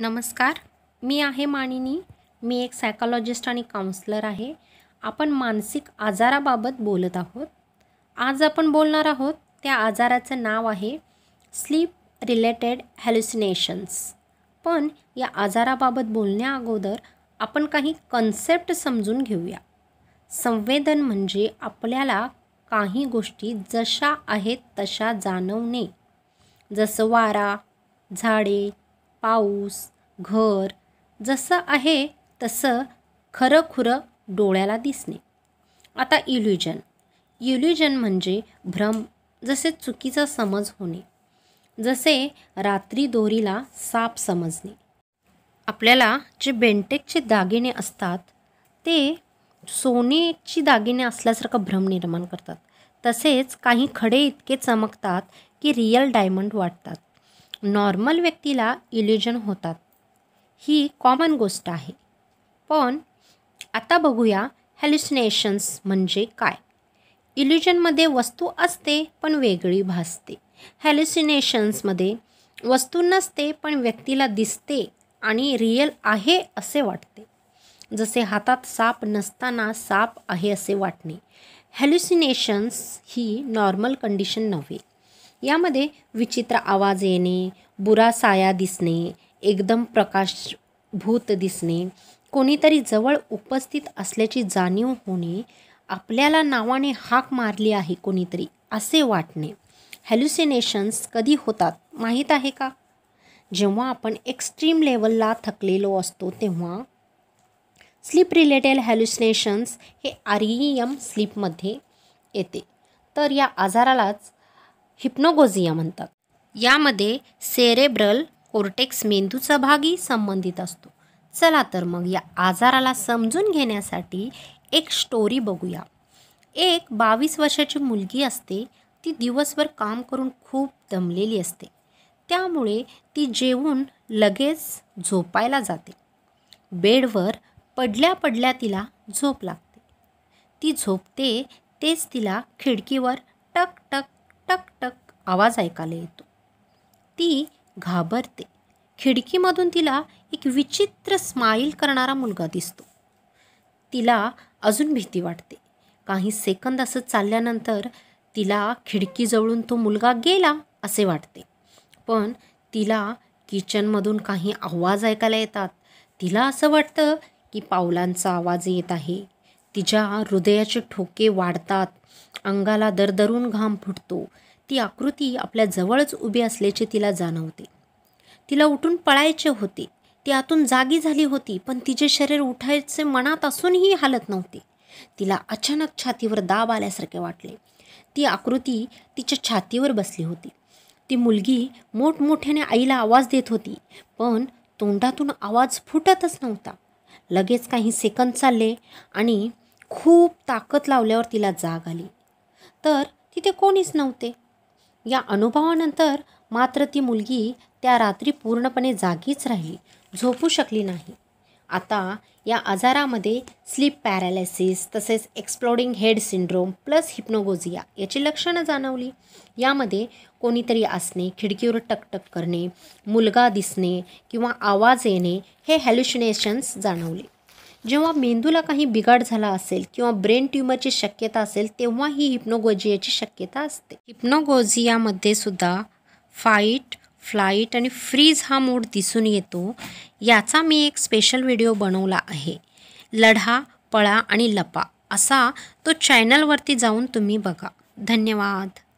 नमस्कार मी आहे मानिनी मी एक सायकॉलॉजिस्ट आणि काउन्सलर आहे आपण मानसिक आजाराबाबत बोलत आहोत आज आपण बोलणार आहोत त्या आजाराचं नाव आहे स्लीप रिलेटेड हॅल्युसिनेशन्स पण या आजाराबाबत बोलण्या अगोदर आपण काही कन्सेप्ट समजून घेऊया संवेदन म्हणजे आपल्याला काही गोष्टी जशा आहेत तशा जाणवणे जसं वारा झाडे पाऊस घर जसं आहे तसं खरं खुरं डोळ्याला दिसणे आता इल्युजन इल्युजन म्हणजे भ्रम जसे चुकीचा समज होणे जसे रात्री दोरीला साप समजणे आपल्याला जे बेंटेकचे दागिने असतात ते सोनेची दागिने असल्यासारखं भ्रम निर्माण करतात तसेच काही खडे इतके चमकतात की रिअल डायमंड वाटतात नॉर्मल व्यक्तीला इल्युजन होतात ही कॉमन गोष्ट आहे पण आता बघूया हॅल्युसिनेशन्स म्हणजे काय इल्युजनमध्ये वस्तू असते पण वेगळी भासते हॅल्युसिनेशन्समध्ये वस्तू नसते पण व्यक्तीला दिसते आणि रियल आहे असे वाटते जसे हातात साप नसताना साप आहे असे वाटणे हॅल्युसिनेशन्स ही नॉर्मल कंडिशन नव्हे यामध्ये विचित्र आवाज येणे बुरा साया दिसणे एकदम प्रकाशभूत दिसणे कोणीतरी जवळ उपस्थित असल्याची जाणीव होणे आपल्याला नावाने हाक मारली आहे कोणीतरी असे वाटणे हॅल्युसिनेशन्स कधी होतात माहीत आहे का जेव्हा आपण एक्स्ट्रीम लेवलला थकलेलो असतो तेव्हा स्लीप रिलेटेड हॅल्युसिनेशन्स हे आर ई स्लीपमध्ये येते तर या आजारालाच हिप्नोगोझिया म्हणतात यामध्ये सेरेब्रल कोर्टेक्स मेंदूचा भागही संबंधित असतो चला तर मग या आजाराला समजून घेण्यासाठी एक स्टोरी बघूया एक बावीस वर्षाची मुलगी असते ती दिवसभर काम करून खूप दमलेली असते त्यामुळे ती जेवून लगेच झोपायला जाते बेडवर पडल्या पडल्या तिला झोप लागते ती झोपते तेच तिला खिडकीवर टक टक टक टक आवाज ऐकायला येतो ती घाबरते खिडकीमधून तिला एक विचित्र स्माईल करणारा मुलगा दिसतो तिला अजून भीती वाटते काही सेकंद असं चालल्यानंतर तिला खिडकीजवळून तो मुलगा गेला असे वाटते पण तिला किचनमधून काही आवाज ऐकायला येतात तिला असं वाटतं की पावलांचा आवाज येत आहे तिच्या हृदयाचे ठोके वाढतात अंगाला दरदरून घाम फुटतो ती आकृती आपल्या जवळच उभी असल्याचे तिला जाणवते तिला उठून पळायचे होते ती आतून जागी झाली होती पण तिचे शरीर उठायचे मनात असूनही हालत नव्हते तिला अचानक छातीवर दाब आल्यासारखे वाटले ती आकृती तिच्या छातीवर बसली होती ती मुलगी मोठमोठ्याने आईला आवाज देत होती पण तोंडातून आवाज फुटतच नव्हता लगेच काही सेकंद चालले आणि खूप ताकद लावल्यावर तिला जाग आली तर तिथे कोणीच नव्हते या अनुभवानंतर मात्र ती मुलगी त्या रात्री पूर्णपणे जागीच राहिली झोपू शकली नाही आता या आजारामध्ये स्लीप पॅरालिसिस तसेच exploding head syndrome plus hypnagogia याची लक्षणं जाणवली यामध्ये कोणीतरी असणे खिडकीवर टकटक करणे मुलगा दिसणे किंवा आवाज येणे हे हॅल्युशिनेशन्स जाणवले जेव्हा मेंदूला काही बिघाड झाला असेल किंवा ब्रेन ट्युमरची शक्यता असेल तेव्हा ही हिप्नोगोजियाची शक्यता असते हिप्नोगोजियामध्ये सुद्धा फाईट फ्लाईट आणि फ्रीज हा मूड दिसून येतो याचा मी एक स्पेशल व्हिडिओ बनवला आहे लढा पळा आणि लपा असा तो चॅनलवरती जाऊन तुम्ही बघा धन्यवाद